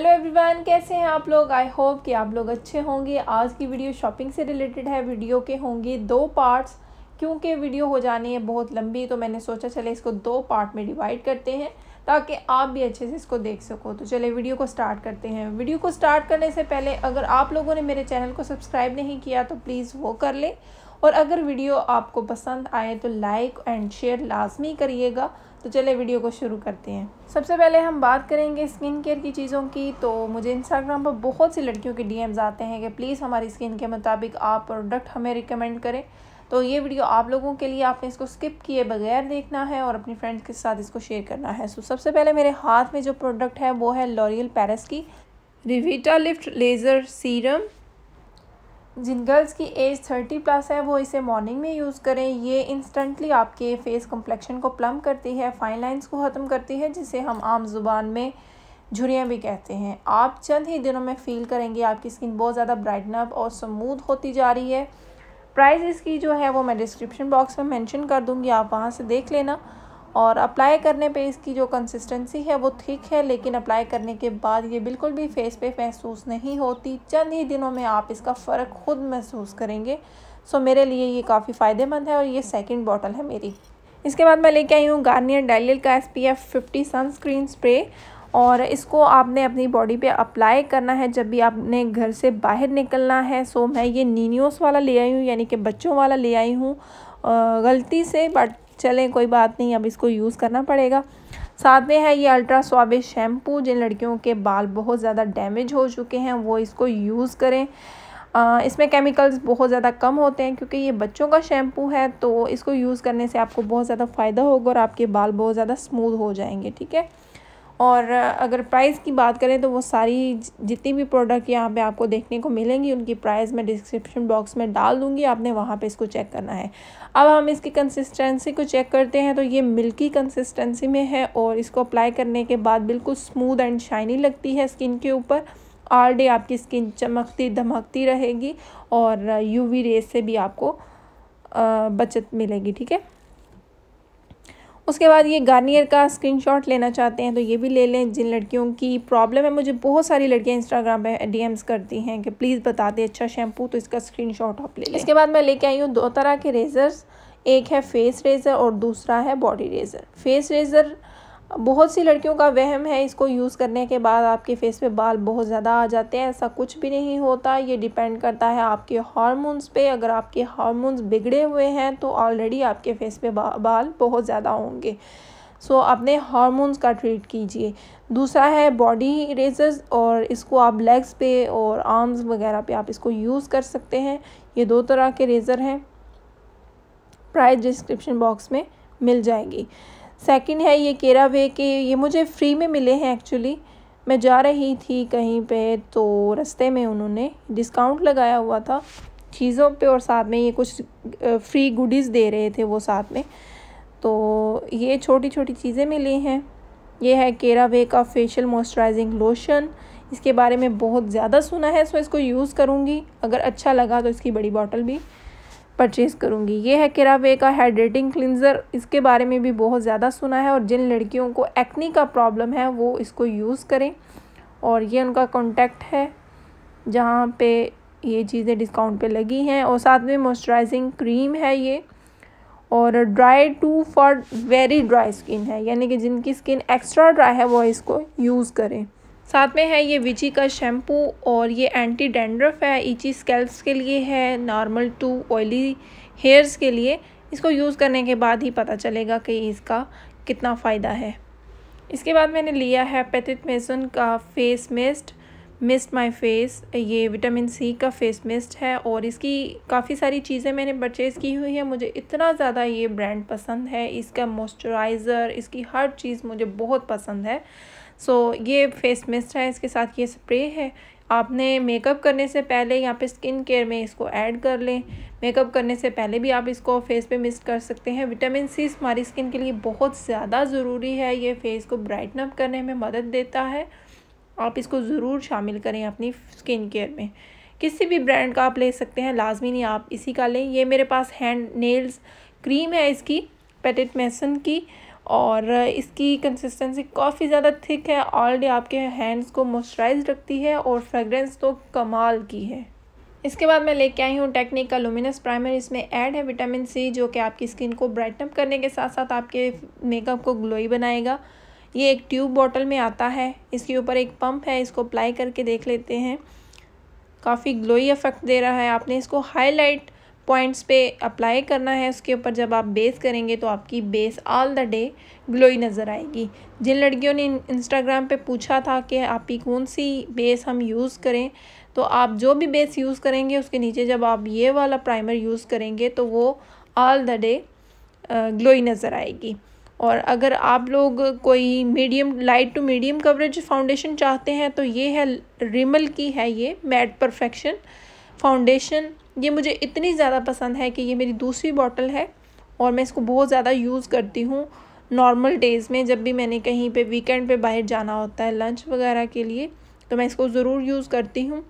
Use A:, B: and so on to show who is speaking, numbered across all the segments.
A: hello everyone कैसे हैं आप लोग आई होप कि आप लोग अच्छे होंगे आज की वीडियो शॉपिंग से रिलेटेड है वीडियो के होंगे दो पार्ट्स क्योंकि वीडियो हो जानी है बहुत लंबी तो मैंने सोचा चले इसको दो पार्ट में डिवाइड करते हैं ताकि आप भी अच्छे से इसको देख सको तो चले वीडियो को स्टार्ट करते हैं वीडियो को स्टार्ट करने से पहले अगर आप लोगों ने मेरे चैनल को सब्सक्राइब नहीं किया तो प्लीज़ वो कर लें और अगर वीडियो आपको पसंद आए तो लाइक एंड शेयर लाजमी करिएगा तो चले वीडियो को शुरू करते हैं सबसे पहले हम बात करेंगे स्किन केयर की चीज़ों की तो मुझे इंस्टाग्राम पर बहुत सी लड़कियों के डीएम्स आते हैं कि प्लीज़ हमारी स्किन के मुताबिक आप प्रोडक्ट हमें रिकमेंड करें तो ये वीडियो आप लोगों के लिए आपने इसको स्किप किए बगैर देखना है और अपनी फ्रेंड्स के साथ इसको शेयर करना है सो सबसे पहले मेरे हाथ में जो प्रोडक्ट है वो है लॉरियल पैरस की रिविटा लिफ्ट लेज़र सीरम जिन गर्ल्स की एज थर्टी प्लस है वो इसे मॉर्निंग में यूज़ करें ये इंस्टेंटली आपके फेस कम्प्लेक्शन को प्लम करती है फाइन लाइंस को ख़त्म करती है जिसे हम आम जुबान में झुरियाँ भी कहते हैं आप चंद ही दिनों में फ़ील करेंगे आपकी स्किन बहुत ज़्यादा ब्राइटन अप और स्मूथ होती जा रही है प्राइस इसकी जो है वो मैं डिस्क्रिप्शन बॉक्स में मेंशन कर दूंगी आप वहाँ से देख लेना और अप्लाई करने पे इसकी जो कंसिस्टेंसी है वो ठीक है लेकिन अप्लाई करने के बाद ये बिल्कुल भी फेस पे महसूस नहीं होती चंद ही दिनों में आप इसका फ़र्क खुद महसूस करेंगे सो मेरे लिए ये काफ़ी फ़ायदेमंद है और ये सेकेंड बॉटल है मेरी इसके बाद मैं लेके आई हूँ गार्नियर डेलिल का S P F fifty sunscreen spray और इसको आपने अपनी बॉडी पे अप्लाई करना है जब भी आपने घर से बाहर निकलना है सो मैं ये नीनियोस वाला ले आई हूँ यानी कि बच्चों वाला ले आई हूँ गलती से बट चलें कोई बात नहीं अब इसको यूज़ करना पड़ेगा साथ में है ये अल्ट्रा स्वाबे शैम्पू जिन लड़कियों के बाल बहुत ज़्यादा डैमेज हो चुके हैं वो इसको यूज़ करें आ, इसमें केमिकल्स बहुत ज़्यादा कम होते हैं क्योंकि ये बच्चों का शैम्पू है तो इसको यूज़ करने से आपको बहुत ज़्यादा फ़ायदा होगा और आपके बाल बहुत ज़्यादा स्मूथ हो जाएंगे ठीक है और अगर प्राइस की बात करें तो वो सारी जितनी भी प्रोडक्ट यहाँ पे आपको देखने को मिलेंगी उनकी प्राइस मैं डिस्क्रिप्शन बॉक्स में डाल दूँगी आपने वहाँ पे इसको चेक करना है अब हम इसकी कंसिस्टेंसी को चेक करते हैं तो ये मिल्की कंसिस्टेंसी में है और इसको अप्लाई करने के बाद बिल्कुल स्मूद एंड शाइनी लगती है स्किन के ऊपर ऑल डे आपकी स्किन चमकती धमकती रहेगी और यू रेस से भी आपको बचत मिलेगी ठीक है उसके बाद ये गार्नियर का स्क्रीनशॉट लेना चाहते हैं तो ये भी ले लें जिन लड़कियों की प्रॉब्लम है मुझे बहुत सारी लड़कियाँ इंस्टाग्राम पे डीएम्स करती हैं कि प्लीज़ बता दें अच्छा शैम्पू तो इसका स्क्रीनशॉट आप ले लें इसके बाद मैं लेके आई हूँ दो तरह के रेज़र्स एक है फेस रेज़र और दूसरा है बॉडी रेज़र फेस रेज़र बहुत सी लड़कियों का वहम है इसको यूज़ करने के बाद आपके फेस पे बाल बहुत ज़्यादा आ जाते हैं ऐसा कुछ भी नहीं होता ये डिपेंड करता है आपके हार्मोन्स पे अगर आपके हार्मोन्स बिगड़े हुए हैं तो ऑलरेडी आपके फेस पे बा, बाल बहुत ज़्यादा होंगे सो so, अपने हार्मोन्स का ट्रीट कीजिए दूसरा है बॉडी रेजर्स और इसको आप लेग्स पे और आर्म्स वगैरह पे आप इसको यूज़ कर सकते हैं ये दो तरह के रेज़र हैं प्राइस डिस्क्रिप्शन बॉक्स में मिल जाएंगी सेकंड है ये केरा वे के ये मुझे फ्री में मिले हैं एक्चुअली मैं जा रही थी कहीं पे तो रस्ते में उन्होंने डिस्काउंट लगाया हुआ था चीज़ों पे और साथ में ये कुछ फ्री गुडीज़ दे रहे थे वो साथ में तो ये छोटी छोटी चीज़ें मिली हैं ये है केरा वे का फेशियल मॉइस्चराइजिंग लोशन इसके बारे में बहुत ज़्यादा सुना है सो इसको यूज़ करूँगी अगर अच्छा लगा तो इसकी बड़ी बॉटल भी परचेज़ करूँगी ये है केरावे का हाइड्रेटिंग क्लिनज़र इसके बारे में भी बहुत ज़्यादा सुना है और जिन लड़कियों को एक्नी का प्रॉब्लम है वो इसको यूज़ करें और ये उनका कॉन्टैक्ट है जहाँ पे ये चीज़ें डिस्काउंट पे लगी हैं और साथ में मॉइस्चराइजिंग क्रीम है ये और dry to for very dry skin है यानी कि जिनकी स्किन एक्स्ट्रा ड्राई है वो इसको यूज़ करें साथ में है ये विजी का शैम्पू और ये एंटी डेंड्रफ है ईची स्केल्स के लिए है नॉर्मल टू ऑयली हेयर्स के लिए इसको यूज़ करने के बाद ही पता चलेगा कि इसका कितना फ़ायदा है इसके बाद मैंने लिया है पैथित मेसन का face mist mist my face ये विटामिन सी का फेस मिस्ट है और इसकी काफ़ी सारी चीज़ें मैंने परचेज़ की हुई है मुझे इतना ज़्यादा ये ब्रांड पसंद है इसका मॉइस्चराइज़र इसकी हर चीज़ मुझे बहुत पसंद है सो so, ये फेस मिस्ट है इसके साथ ये स्प्रे है आपने मेकअप करने से पहले यहाँ पे स्किन केयर में इसको ऐड कर लें मेकअप करने से पहले भी आप इसको फेस पे मिस्ट कर सकते हैं विटामिन सी हमारी स्किन के लिए बहुत ज़्यादा ज़रूरी है ये फेस को ब्राइटन अप करने में मदद देता है आप इसको ज़रूर शामिल करें अपनी स्किन केयर में किसी भी ब्रांड का आप ले सकते हैं लाजमी नहीं आप इसी का लें ये मेरे पास हैंड नेल्स क्रीम है इसकी पेटिट मैसन की और इसकी कंसिस्टेंसी काफ़ी ज़्यादा थिक है ऑल डे आपके हैंड्स को मॉइस्चराइज रखती है और फ्रेगरेंस तो कमाल की है इसके बाद मैं लेके आई हूँ टेक्निक का लुमिनस प्राइमर इसमें ऐड है विटामिन सी जो कि आपकी स्किन को ब्राइटअप करने के साथ साथ आपके मेकअप को ग्लोई बनाएगा ये एक ट्यूब बॉटल में आता है इसके ऊपर एक पंप है इसको अप्लाई करके देख लेते हैं काफ़ी ग्लोई इफेक्ट दे रहा है आपने इसको हाईलाइट पॉइंट्स पे अप्लाई करना है उसके ऊपर जब आप बेस करेंगे तो आपकी base all the day glowy नज़र आएगी जिन लड़कियों ने इंस्टाग्राम पे पूछा था कि आपकी कौन सी बेस हम यूज़ करें तो आप जो भी बेस यूज़ करेंगे उसके नीचे जब आप ये वाला प्राइमर यूज़ करेंगे तो वो ऑल द डे ग्लोई नज़र आएगी और अगर आप लोग कोई medium light to medium coverage foundation चाहते हैं तो ये है रिमल की है ये मैट परफेक्शन फाउंडेशन ये मुझे इतनी ज़्यादा पसंद है कि ये मेरी दूसरी बॉटल है और मैं इसको बहुत ज़्यादा यूज़ करती हूँ नॉर्मल डेज़ में जब भी मैंने कहीं पे वीकेंड पे बाहर जाना होता है लंच वगैरह के लिए तो मैं इसको ज़रूर यूज़ करती हूँ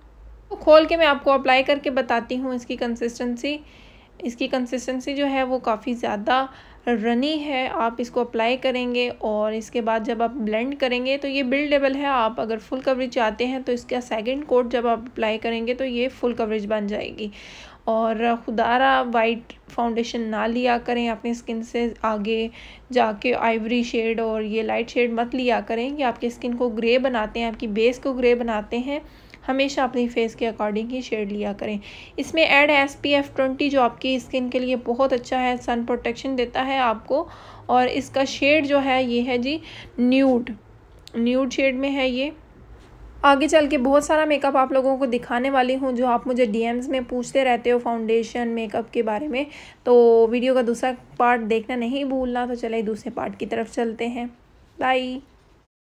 A: तो खोल के मैं आपको अप्लाई करके बताती हूँ इसकी कंसिस्टेंसी इसकी कंसिस्टेंसी जो है वो काफ़ी ज़्यादा रनी है आप इसको अप्लाई करेंगे और इसके बाद जब आप ब्लेंड करेंगे तो ये बिल्डेबल है आप अगर फुल कवरेज चाहते हैं तो इसका सेकंड कोट जब आप अप्लाई करेंगे तो ये फुल कवरेज बन जाएगी और खुदारा वाइट फाउंडेशन ना लिया करें अपनी स्किन से आगे जाके आइवरी शेड और ये लाइट शेड मत लिया करें कि आपकी स्किन को ग्रे बनाते हैं आपकी बेस को ग्रे बनाते हैं हमेशा अपनी फेस के अकॉर्डिंग ही शेड लिया करें इसमें add S P F twenty जो आपकी स्किन के लिए बहुत अच्छा है सन प्रोटेक्शन देता है आपको और इसका शेड जो है ये है जी न्यूड न्यूड शेड में है ये आगे चल के बहुत सारा मेकअप आप लोगों को दिखाने वाली हूँ जो आप मुझे एम्स में पूछते रहते हो फाउंडेशन मेकअप के बारे में तो वीडियो का दूसरा पार्ट देखना नहीं भूलना तो चले दूसरे पार्ट की तरफ चलते हैं बाई